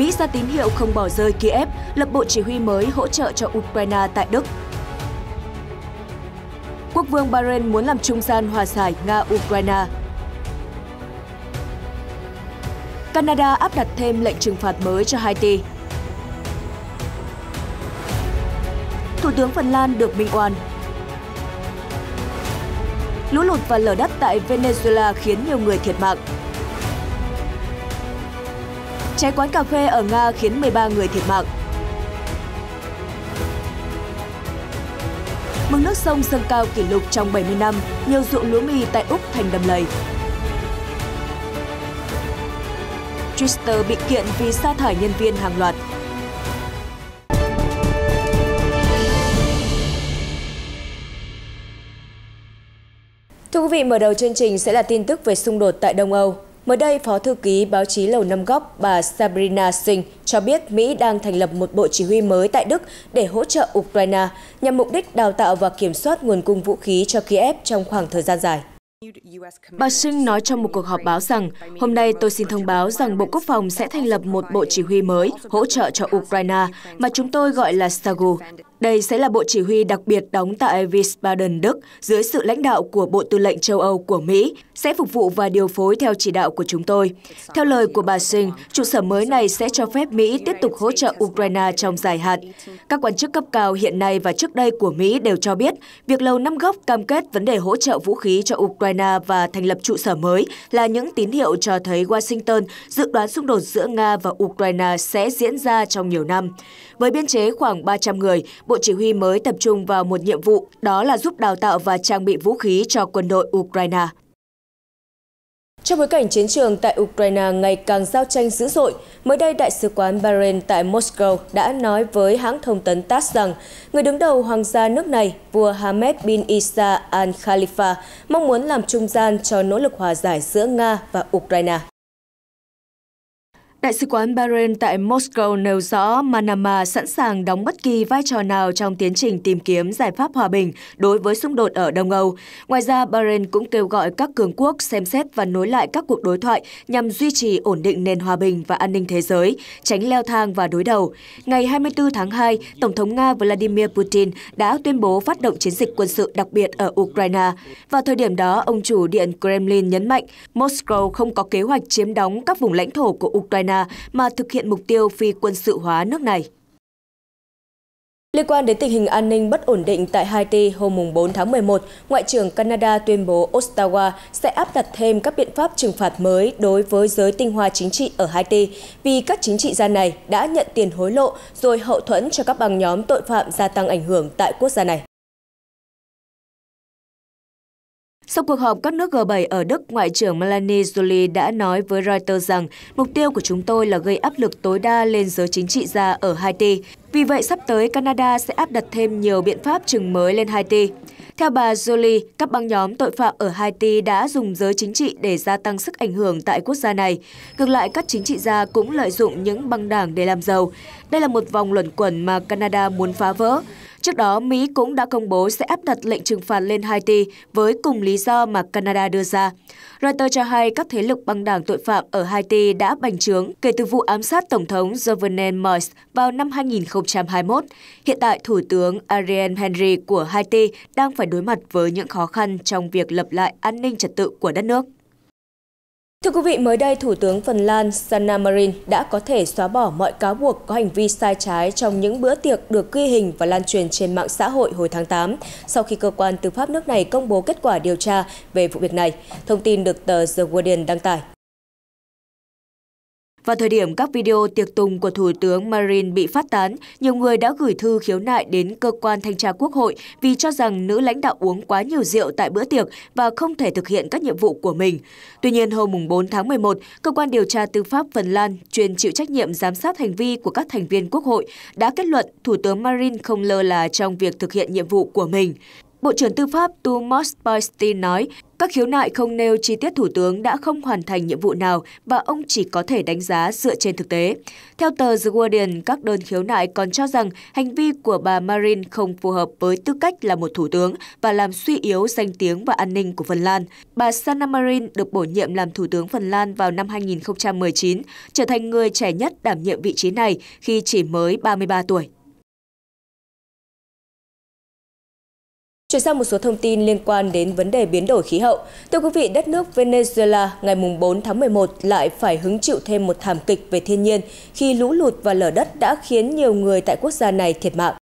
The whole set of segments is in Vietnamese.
Mỹ ra tín hiệu không bỏ rơi Kiev, lập bộ chỉ huy mới hỗ trợ cho Ukraine tại Đức. Quốc vương Bahrain muốn làm trung gian hòa giải Nga-Ukraine. Canada áp đặt thêm lệnh trừng phạt mới cho Haiti. Thủ tướng Phần Lan được minh oan. Lũ lụt và lở đất tại Venezuela khiến nhiều người thiệt mạng. Cháy quán cà phê ở Nga khiến 13 người thiệt mạng. Mực nước sông dâng cao kỷ lục trong 70 năm, nhiều ruộng lúa mì tại Úc thành đầm lầy. Twitter bị kiện vì sa thải nhân viên hàng loạt. Thưa quý vị, mở đầu chương trình sẽ là tin tức về xung đột tại Đông Âu. Mới đây, Phó Thư ký báo chí Lầu Năm Góc bà Sabrina Singh cho biết Mỹ đang thành lập một bộ chỉ huy mới tại Đức để hỗ trợ Ukraine nhằm mục đích đào tạo và kiểm soát nguồn cung vũ khí cho Kiev trong khoảng thời gian dài. Bà Singh nói trong một cuộc họp báo rằng, hôm nay tôi xin thông báo rằng Bộ Quốc phòng sẽ thành lập một bộ chỉ huy mới hỗ trợ cho Ukraine mà chúng tôi gọi là SAGU. Đây sẽ là bộ chỉ huy đặc biệt đóng tại Wiesbaden, Đức, dưới sự lãnh đạo của Bộ Tư lệnh châu Âu của Mỹ, sẽ phục vụ và điều phối theo chỉ đạo của chúng tôi. Theo lời của bà Singh, trụ sở mới này sẽ cho phép Mỹ tiếp tục hỗ trợ Ukraine trong dài hạn. Các quan chức cấp cao hiện nay và trước đây của Mỹ đều cho biết, việc Lầu Năm Góc cam kết vấn đề hỗ trợ vũ khí cho Ukraine và thành lập trụ sở mới là những tín hiệu cho thấy Washington dự đoán xung đột giữa Nga và Ukraine sẽ diễn ra trong nhiều năm. Với biên chế khoảng 300 người, Bộ Chỉ huy mới tập trung vào một nhiệm vụ, đó là giúp đào tạo và trang bị vũ khí cho quân đội Ukraine. Trong bối cảnh chiến trường tại Ukraine ngày càng giao tranh dữ dội, mới đây Đại sứ quán Bahrain tại Moscow đã nói với hãng thông tấn TASS rằng người đứng đầu hoàng gia nước này, vua Hamed bin Isa al-Khalifa, mong muốn làm trung gian cho nỗ lực hòa giải giữa Nga và Ukraine. Đại sứ quán Bahrain tại Moscow nêu rõ Manama sẵn sàng đóng bất kỳ vai trò nào trong tiến trình tìm kiếm giải pháp hòa bình đối với xung đột ở Đông Âu. Ngoài ra, Bahrain cũng kêu gọi các cường quốc xem xét và nối lại các cuộc đối thoại nhằm duy trì ổn định nền hòa bình và an ninh thế giới, tránh leo thang và đối đầu. Ngày 24 tháng 2, Tổng thống Nga Vladimir Putin đã tuyên bố phát động chiến dịch quân sự đặc biệt ở Ukraine. Vào thời điểm đó, ông chủ Điện Kremlin nhấn mạnh Moscow không có kế hoạch chiếm đóng các vùng lãnh thổ của Ukraine Ukraine mà thực hiện mục tiêu phi quân sự hóa nước này. Liên quan đến tình hình an ninh bất ổn định tại Haiti hôm 4 tháng 11, Ngoại trưởng Canada tuyên bố Ottawa sẽ áp đặt thêm các biện pháp trừng phạt mới đối với giới tinh hoa chính trị ở Haiti vì các chính trị gia này đã nhận tiền hối lộ rồi hậu thuẫn cho các băng nhóm tội phạm gia tăng ảnh hưởng tại quốc gia này. Sau cuộc họp các nước G7 ở Đức, Ngoại trưởng Melanie Jolie đã nói với Reuters rằng mục tiêu của chúng tôi là gây áp lực tối đa lên giới chính trị gia ở Haiti. Vì vậy, sắp tới Canada sẽ áp đặt thêm nhiều biện pháp trừng mới lên Haiti. Theo bà Jolie, các băng nhóm tội phạm ở Haiti đã dùng giới chính trị để gia tăng sức ảnh hưởng tại quốc gia này. Ngược lại, các chính trị gia cũng lợi dụng những băng đảng để làm giàu. Đây là một vòng luẩn quẩn mà Canada muốn phá vỡ. Trước đó, Mỹ cũng đã công bố sẽ áp đặt lệnh trừng phạt lên Haiti với cùng lý do mà Canada đưa ra. Reuters cho hay các thế lực băng đảng tội phạm ở Haiti đã bành trướng kể từ vụ ám sát Tổng thống Jovenel Moise vào năm 2021. Hiện tại, Thủ tướng Ariel Henry của Haiti đang phải đối mặt với những khó khăn trong việc lập lại an ninh trật tự của đất nước. Thưa quý vị, mới đây Thủ tướng Phần Lan Sanna Marin đã có thể xóa bỏ mọi cáo buộc có hành vi sai trái trong những bữa tiệc được ghi hình và lan truyền trên mạng xã hội hồi tháng 8 sau khi cơ quan tư pháp nước này công bố kết quả điều tra về vụ việc này. Thông tin được tờ The Guardian đăng tải. Vào thời điểm các video tiệc tùng của Thủ tướng Marin bị phát tán, nhiều người đã gửi thư khiếu nại đến cơ quan thanh tra quốc hội vì cho rằng nữ lãnh đạo uống quá nhiều rượu tại bữa tiệc và không thể thực hiện các nhiệm vụ của mình. Tuy nhiên, hôm 4 tháng 11, Cơ quan điều tra tư pháp Phần Lan chuyên chịu trách nhiệm giám sát hành vi của các thành viên quốc hội đã kết luận Thủ tướng Marin không lơ là trong việc thực hiện nhiệm vụ của mình. Bộ trưởng Tư pháp Tumos Paistin nói, các khiếu nại không nêu chi tiết Thủ tướng đã không hoàn thành nhiệm vụ nào và ông chỉ có thể đánh giá dựa trên thực tế. Theo tờ The Guardian, các đơn khiếu nại còn cho rằng hành vi của bà Marin không phù hợp với tư cách là một Thủ tướng và làm suy yếu danh tiếng và an ninh của Phần Lan. Bà Sanna Marin được bổ nhiệm làm Thủ tướng Phần Lan vào năm 2019, trở thành người trẻ nhất đảm nhiệm vị trí này khi chỉ mới 33 tuổi. Chuyển sang một số thông tin liên quan đến vấn đề biến đổi khí hậu. Thưa quý vị, đất nước Venezuela ngày 4 tháng 11 lại phải hứng chịu thêm một thảm kịch về thiên nhiên khi lũ lụt và lở đất đã khiến nhiều người tại quốc gia này thiệt mạng.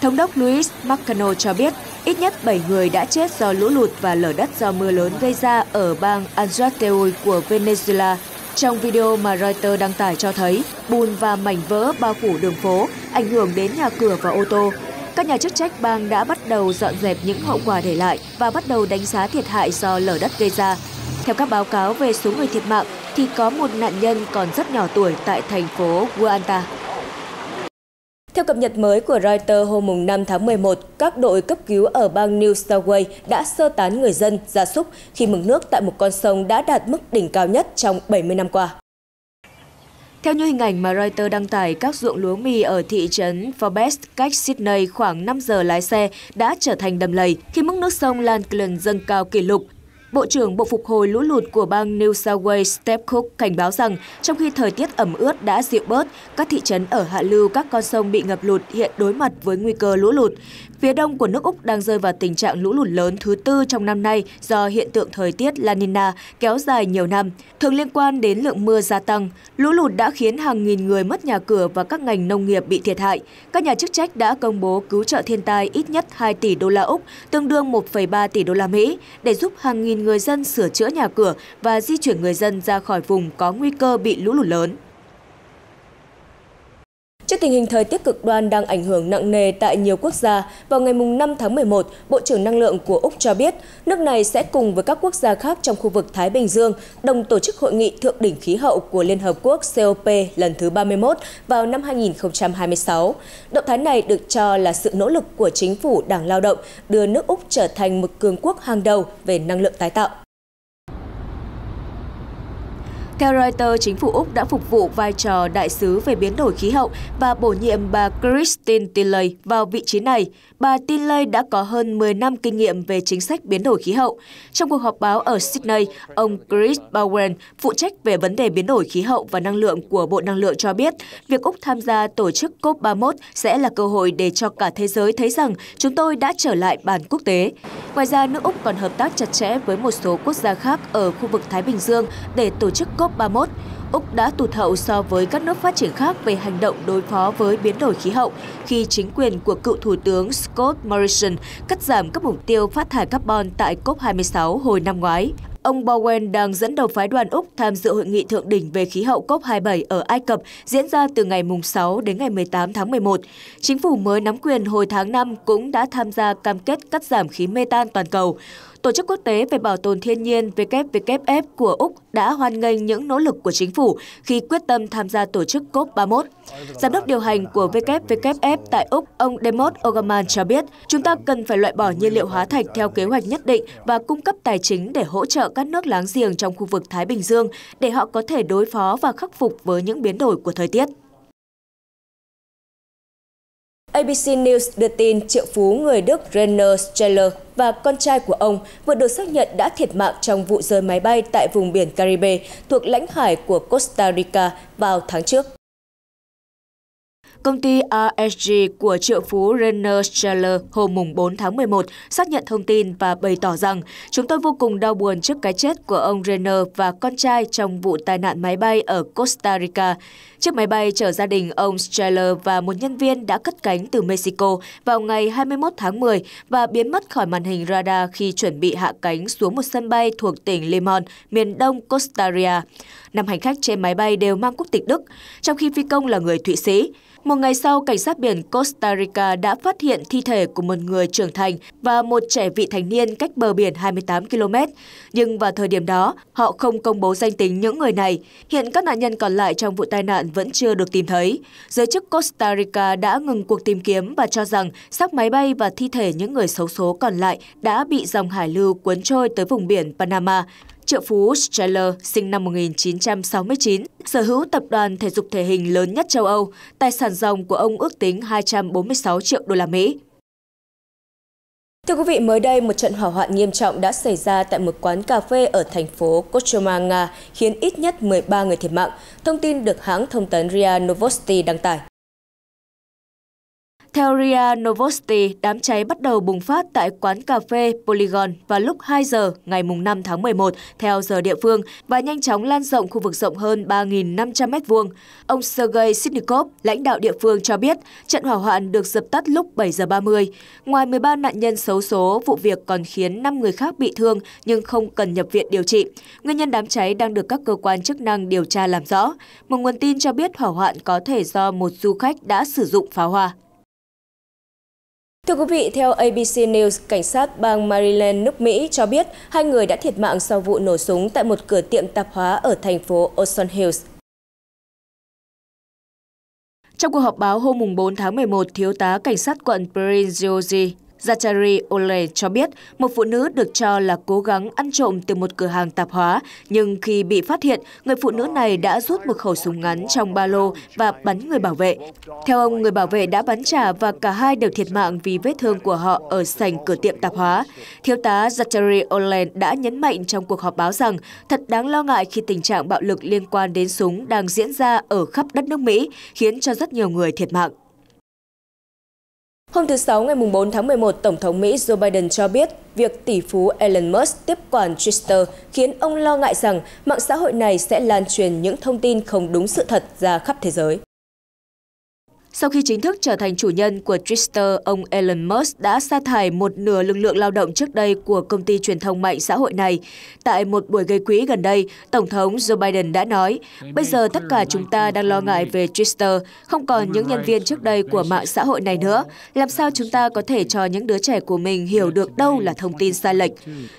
Thống đốc Luis Macano cho biết ít nhất 7 người đã chết do lũ lụt và lở đất do mưa lớn gây ra ở bang Anzuateui của Venezuela. Trong video mà Reuters đăng tải cho thấy, bùn và mảnh vỡ bao phủ đường phố, ảnh hưởng đến nhà cửa và ô tô, các nhà chức trách bang đã bắt đầu dọn dẹp những hậu quả để lại và bắt đầu đánh giá thiệt hại do lở đất gây ra. Theo các báo cáo về số người thiệt mạng thì có một nạn nhân còn rất nhỏ tuổi tại thành phố Guanta. Theo cập nhật mới của Reuters hôm 5 tháng 11, các đội cấp cứu ở bang New South Wales đã sơ tán người dân, gia súc khi mực nước tại một con sông đã đạt mức đỉnh cao nhất trong 70 năm qua. Theo như hình ảnh mà Reuters đăng tải, các ruộng lúa mì ở thị trấn Forbes cách Sydney khoảng 5 giờ lái xe đã trở thành đầm lầy khi mức nước sông Lanklin dâng cao kỷ lục Bộ trưởng Bộ Phục hồi lũ lụt của bang New South Wales Steph Cook cảnh báo rằng trong khi thời tiết ẩm ướt đã dịu bớt, các thị trấn ở hạ lưu các con sông bị ngập lụt hiện đối mặt với nguy cơ lũ lụt. Phía đông của nước Úc đang rơi vào tình trạng lũ lụt lớn thứ tư trong năm nay do hiện tượng thời tiết La Nina kéo dài nhiều năm, thường liên quan đến lượng mưa gia tăng. Lũ lụt đã khiến hàng nghìn người mất nhà cửa và các ngành nông nghiệp bị thiệt hại. Các nhà chức trách đã công bố cứu trợ thiên tai ít nhất 2 tỷ đô la Úc, tương đương 1,3 tỷ đô la Mỹ, để giúp hàng nghìn người dân sửa chữa nhà cửa và di chuyển người dân ra khỏi vùng có nguy cơ bị lũ lụt lớn Trước tình hình thời tiết cực đoan đang ảnh hưởng nặng nề tại nhiều quốc gia, vào ngày 5 tháng 11, Bộ trưởng Năng lượng của Úc cho biết nước này sẽ cùng với các quốc gia khác trong khu vực Thái Bình Dương đồng tổ chức Hội nghị Thượng đỉnh Khí hậu của Liên Hợp Quốc COP lần thứ 31 vào năm 2026. Động thái này được cho là sự nỗ lực của chính phủ Đảng Lao động đưa nước Úc trở thành một cường quốc hàng đầu về năng lượng tái tạo. Theo Reuters, chính phủ Úc đã phục vụ vai trò đại sứ về biến đổi khí hậu và bổ nhiệm bà Christine Tilley vào vị trí này. Bà Tilley đã có hơn 10 năm kinh nghiệm về chính sách biến đổi khí hậu. Trong cuộc họp báo ở Sydney, ông Chris Bowen, phụ trách về vấn đề biến đổi khí hậu và năng lượng của Bộ Năng lượng cho biết, việc Úc tham gia tổ chức COP31 sẽ là cơ hội để cho cả thế giới thấy rằng chúng tôi đã trở lại bàn quốc tế. Ngoài ra, nước Úc còn hợp tác chặt chẽ với một số quốc gia khác ở khu vực Thái Bình Dương để tổ chức COP 31 Úc đã tụt hậu so với các nước phát triển khác về hành động đối phó với biến đổi khí hậu khi chính quyền của cựu Thủ tướng Scott Morrison cắt giảm các mục tiêu phát thải carbon tại COP26 hồi năm ngoái. Ông Bowen đang dẫn đầu phái đoàn Úc tham dự hội nghị thượng đỉnh về khí hậu COP27 ở Ai Cập diễn ra từ ngày 6 đến ngày 18 tháng 11. Chính phủ mới nắm quyền hồi tháng 5 cũng đã tham gia cam kết cắt giảm khí mê tan toàn cầu. Tổ chức quốc tế về bảo tồn thiên nhiên WWF của Úc đã hoan nghênh những nỗ lực của chính phủ khi quyết tâm tham gia tổ chức COP31. Giám đốc điều hành của WWF tại Úc, ông Demot Ogaman cho biết, chúng ta cần phải loại bỏ nhiên liệu hóa thạch theo kế hoạch nhất định và cung cấp tài chính để hỗ trợ các nước láng giềng trong khu vực Thái Bình Dương để họ có thể đối phó và khắc phục với những biến đổi của thời tiết. ABC News đưa tin triệu phú người Đức Renner Scheller và con trai của ông vừa được xác nhận đã thiệt mạng trong vụ rơi máy bay tại vùng biển Caribe thuộc lãnh hải của Costa Rica vào tháng trước công ty RSG của triệu phú Renner Scheller hôm 4 tháng 11 xác nhận thông tin và bày tỏ rằng chúng tôi vô cùng đau buồn trước cái chết của ông Renner và con trai trong vụ tai nạn máy bay ở Costa Rica. Chiếc máy bay chở gia đình ông Scheller và một nhân viên đã cất cánh từ Mexico vào ngày 21 tháng 10 và biến mất khỏi màn hình radar khi chuẩn bị hạ cánh xuống một sân bay thuộc tỉnh Limon, miền đông Costa Rica. Năm hành khách trên máy bay đều mang quốc tịch Đức, trong khi phi công là người Thụy Sĩ. Một ngày sau, cảnh sát biển Costa Rica đã phát hiện thi thể của một người trưởng thành và một trẻ vị thành niên cách bờ biển 28 km. Nhưng vào thời điểm đó, họ không công bố danh tính những người này. Hiện các nạn nhân còn lại trong vụ tai nạn vẫn chưa được tìm thấy. Giới chức Costa Rica đã ngừng cuộc tìm kiếm và cho rằng xác máy bay và thi thể những người xấu số còn lại đã bị dòng hải lưu cuốn trôi tới vùng biển Panama triệu phú Streller, sinh năm 1969, sở hữu tập đoàn thể dục thể hình lớn nhất châu Âu, tài sản dòng của ông ước tính 246 triệu đô la Mỹ. Thưa quý vị, mới đây một trận hỏa hoạn nghiêm trọng đã xảy ra tại một quán cà phê ở thành phố Kostroma, Nga, khiến ít nhất 13 người thiệt mạng. Thông tin được hãng thông tấn RIA Novosti đăng tải. Theo RIA Novosti, đám cháy bắt đầu bùng phát tại quán cà phê Polygon vào lúc 2 giờ ngày 5 tháng 11 theo giờ địa phương và nhanh chóng lan rộng khu vực rộng hơn 3.500 m2. Ông Sergei Sitnikov, lãnh đạo địa phương cho biết trận hỏa hoạn được dập tắt lúc 7 giờ 30. Ngoài 13 nạn nhân xấu số, vụ việc còn khiến 5 người khác bị thương nhưng không cần nhập viện điều trị. Nguyên nhân đám cháy đang được các cơ quan chức năng điều tra làm rõ. Một nguồn tin cho biết hỏa hoạn có thể do một du khách đã sử dụng pháo hoa. Thưa quý vị, theo ABC News, cảnh sát bang Maryland nước Mỹ cho biết hai người đã thiệt mạng sau vụ nổ súng tại một cửa tiệm tạp hóa ở thành phố Ocean Hills. Trong cuộc họp báo hôm 4 tháng 11, Thiếu tá Cảnh sát quận Prince George Zachary Ole cho biết một phụ nữ được cho là cố gắng ăn trộm từ một cửa hàng tạp hóa, nhưng khi bị phát hiện, người phụ nữ này đã rút một khẩu súng ngắn trong ba lô và bắn người bảo vệ. Theo ông, người bảo vệ đã bắn trả và cả hai đều thiệt mạng vì vết thương của họ ở sảnh cửa tiệm tạp hóa. Thiếu tá Zachary Olen đã nhấn mạnh trong cuộc họp báo rằng thật đáng lo ngại khi tình trạng bạo lực liên quan đến súng đang diễn ra ở khắp đất nước Mỹ, khiến cho rất nhiều người thiệt mạng. Hôm thứ Sáu ngày 4 tháng 11, Tổng thống Mỹ Joe Biden cho biết việc tỷ phú Elon Musk tiếp quản Twitter khiến ông lo ngại rằng mạng xã hội này sẽ lan truyền những thông tin không đúng sự thật ra khắp thế giới. Sau khi chính thức trở thành chủ nhân của Twitter, ông Elon Musk đã sa thải một nửa lực lượng lao động trước đây của công ty truyền thông mạng xã hội này. Tại một buổi gây quỹ gần đây, Tổng thống Joe Biden đã nói, bây giờ tất cả chúng ta đang lo ngại về Twitter, không còn những nhân viên trước đây của mạng xã hội này nữa. Làm sao chúng ta có thể cho những đứa trẻ của mình hiểu được đâu là thông tin sai lệch?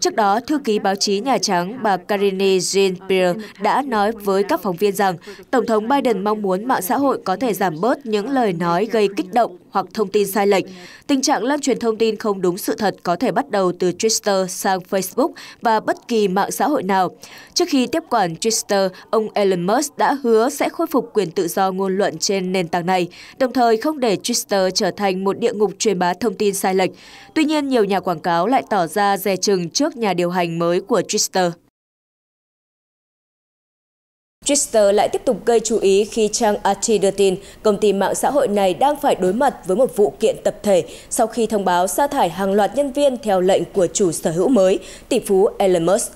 Trước đó, thư ký báo chí Nhà Trắng bà Karine Jean-Pierre đã nói với các phóng viên rằng Tổng thống Biden mong muốn mạng xã hội có thể giảm bớt những lời nói gây kích động hoặc thông tin sai lệch. Tình trạng lan truyền thông tin không đúng sự thật có thể bắt đầu từ Twitter sang Facebook và bất kỳ mạng xã hội nào. Trước khi tiếp quản Twitter, ông Elon Musk đã hứa sẽ khôi phục quyền tự do ngôn luận trên nền tảng này, đồng thời không để Twitter trở thành một địa ngục truyền bá thông tin sai lệch. Tuy nhiên, nhiều nhà quảng cáo lại tỏ ra dè chừng trước nhà điều hành mới của Twitter. Twitter lại tiếp tục gây chú ý khi trang RT đưa tin công ty mạng xã hội này đang phải đối mặt với một vụ kiện tập thể sau khi thông báo sa thải hàng loạt nhân viên theo lệnh của chủ sở hữu mới, tỷ phú Elon Musk.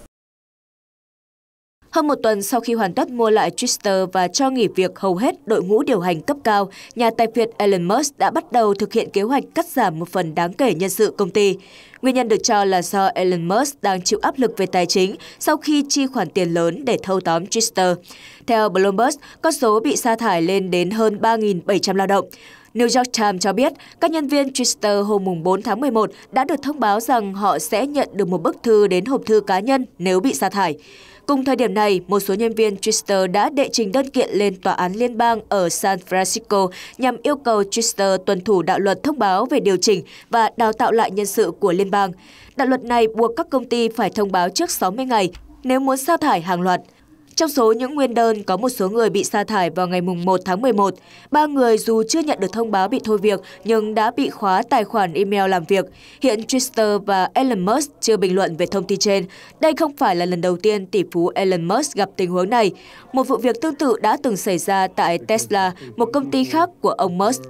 Hơn một tuần sau khi hoàn tất mua lại Twitter và cho nghỉ việc hầu hết đội ngũ điều hành cấp cao, nhà tài phiệt Elon Musk đã bắt đầu thực hiện kế hoạch cắt giảm một phần đáng kể nhân sự công ty. Nguyên nhân được cho là do Elon Musk đang chịu áp lực về tài chính sau khi chi khoản tiền lớn để thâu tóm Twitter. Theo Bloomberg, con số bị sa thải lên đến hơn 3.700 lao động. New York Times cho biết, các nhân viên Twitter hôm 4 tháng 11 đã được thông báo rằng họ sẽ nhận được một bức thư đến hộp thư cá nhân nếu bị sa thải. Cùng thời điểm này, một số nhân viên Twitter đã đệ trình đơn kiện lên tòa án liên bang ở San Francisco nhằm yêu cầu Twitter tuân thủ đạo luật thông báo về điều chỉnh và đào tạo lại nhân sự của liên bang. Đạo luật này buộc các công ty phải thông báo trước 60 ngày nếu muốn sa thải hàng loạt. Trong số những nguyên đơn có một số người bị sa thải vào ngày 1 tháng 11, ba người dù chưa nhận được thông báo bị thôi việc nhưng đã bị khóa tài khoản email làm việc. Hiện Twitter và Elon Musk chưa bình luận về thông tin trên. Đây không phải là lần đầu tiên tỷ phú Elon Musk gặp tình huống này. Một vụ việc tương tự đã từng xảy ra tại Tesla, một công ty khác của ông Musk.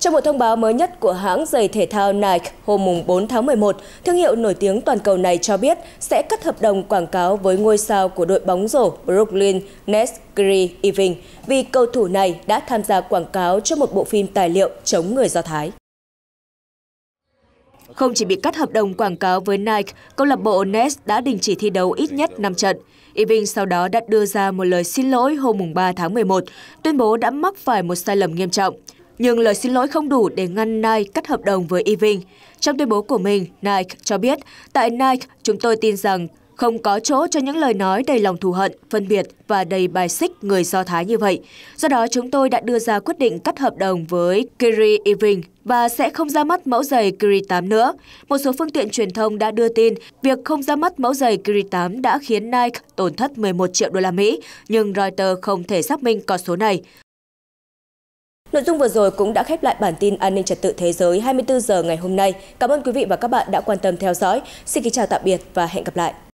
Trong một thông báo mới nhất của hãng giày thể thao Nike hôm 4 tháng 11, thương hiệu nổi tiếng toàn cầu này cho biết sẽ cắt hợp đồng quảng cáo với ngôi sao của đội bóng rổ Brooklyn Nets Kyrie Irving vì cầu thủ này đã tham gia quảng cáo cho một bộ phim tài liệu chống người Do Thái. Không chỉ bị cắt hợp đồng quảng cáo với Nike, câu lạc bộ Nets đã đình chỉ thi đấu ít nhất 5 trận. Irving sau đó đã đưa ra một lời xin lỗi hôm 3 tháng 11, tuyên bố đã mắc phải một sai lầm nghiêm trọng nhưng lời xin lỗi không đủ để ngăn Nike cắt hợp đồng với Irving. Trong tuyên bố của mình, Nike cho biết, tại Nike, chúng tôi tin rằng không có chỗ cho những lời nói đầy lòng thù hận, phân biệt và đầy bài xích người Do Thái như vậy. Do đó, chúng tôi đã đưa ra quyết định cắt hợp đồng với Kyrie Irving và sẽ không ra mắt mẫu giày Kyrie 8 nữa. Một số phương tiện truyền thông đã đưa tin việc không ra mắt mẫu giày Kyrie 8 đã khiến Nike tổn thất 11 triệu đô la Mỹ, nhưng Reuters không thể xác minh con số này. Nội dung vừa rồi cũng đã khép lại bản tin an ninh trật tự thế giới 24 giờ ngày hôm nay. Cảm ơn quý vị và các bạn đã quan tâm theo dõi. Xin kính chào tạm biệt và hẹn gặp lại.